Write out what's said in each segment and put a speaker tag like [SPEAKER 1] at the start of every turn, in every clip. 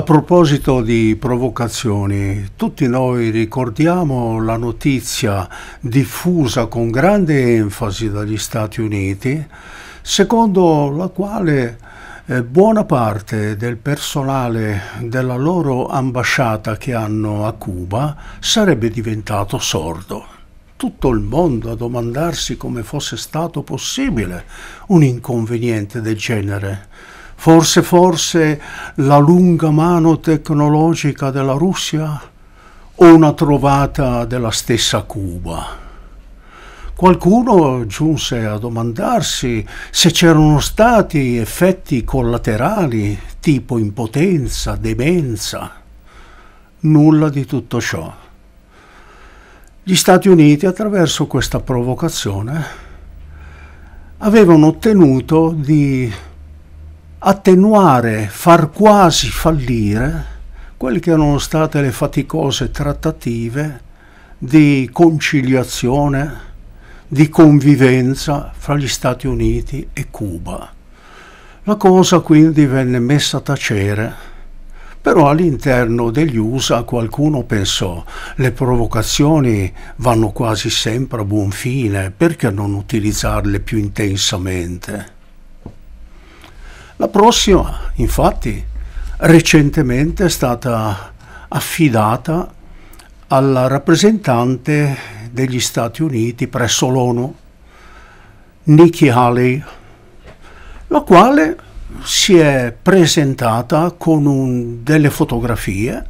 [SPEAKER 1] A proposito di provocazioni, tutti noi ricordiamo la notizia diffusa con grande enfasi dagli Stati Uniti, secondo la quale eh, buona parte del personale della loro ambasciata che hanno a Cuba sarebbe diventato sordo. Tutto il mondo a domandarsi come fosse stato possibile un inconveniente del genere Forse, forse la lunga mano tecnologica della Russia o una trovata della stessa Cuba? Qualcuno giunse a domandarsi se c'erano stati effetti collaterali tipo impotenza, demenza. Nulla di tutto ciò. Gli Stati Uniti, attraverso questa provocazione, avevano ottenuto di attenuare, far quasi fallire quelle che erano state le faticose trattative di conciliazione, di convivenza fra gli Stati Uniti e Cuba. La cosa quindi venne messa a tacere. Però all'interno degli USA qualcuno pensò le provocazioni vanno quasi sempre a buon fine, perché non utilizzarle più intensamente? La prossima, infatti, recentemente è stata affidata alla rappresentante degli Stati Uniti presso l'ONU, Nikki Haley, la quale si è presentata con un, delle fotografie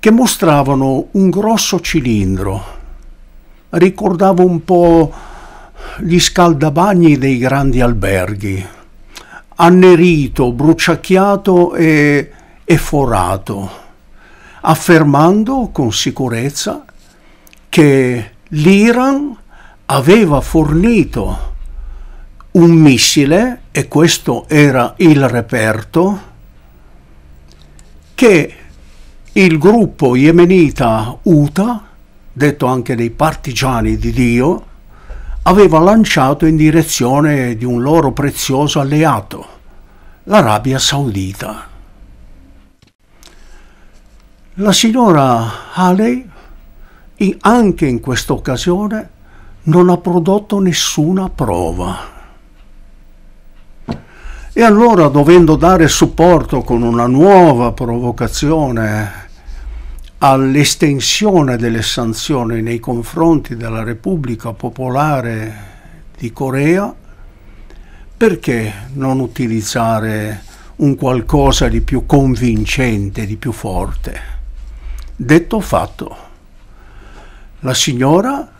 [SPEAKER 1] che mostravano un grosso cilindro, ricordava un po' gli scaldabagni dei grandi alberghi, annerito, bruciacchiato e, e forato, affermando con sicurezza che l'Iran aveva fornito un missile, e questo era il reperto, che il gruppo yemenita UTA, detto anche dei partigiani di Dio, aveva lanciato in direzione di un loro prezioso alleato l'Arabia Saudita. La signora Haley anche in questa occasione non ha prodotto nessuna prova. E allora, dovendo dare supporto con una nuova provocazione all'estensione delle sanzioni nei confronti della Repubblica Popolare di Corea, perché non utilizzare un qualcosa di più convincente, di più forte? Detto fatto, la signora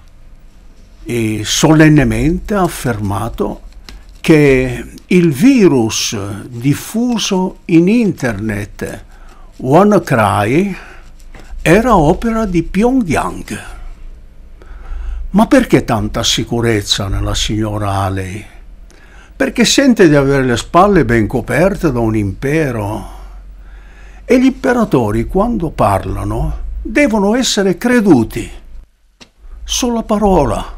[SPEAKER 1] solennemente ha affermato che il virus diffuso in internet WannaCry era opera di Pyongyang. Ma perché tanta sicurezza nella signora Haley? perché sente di avere le spalle ben coperte da un impero. E gli imperatori, quando parlano, devono essere creduti. Sola parola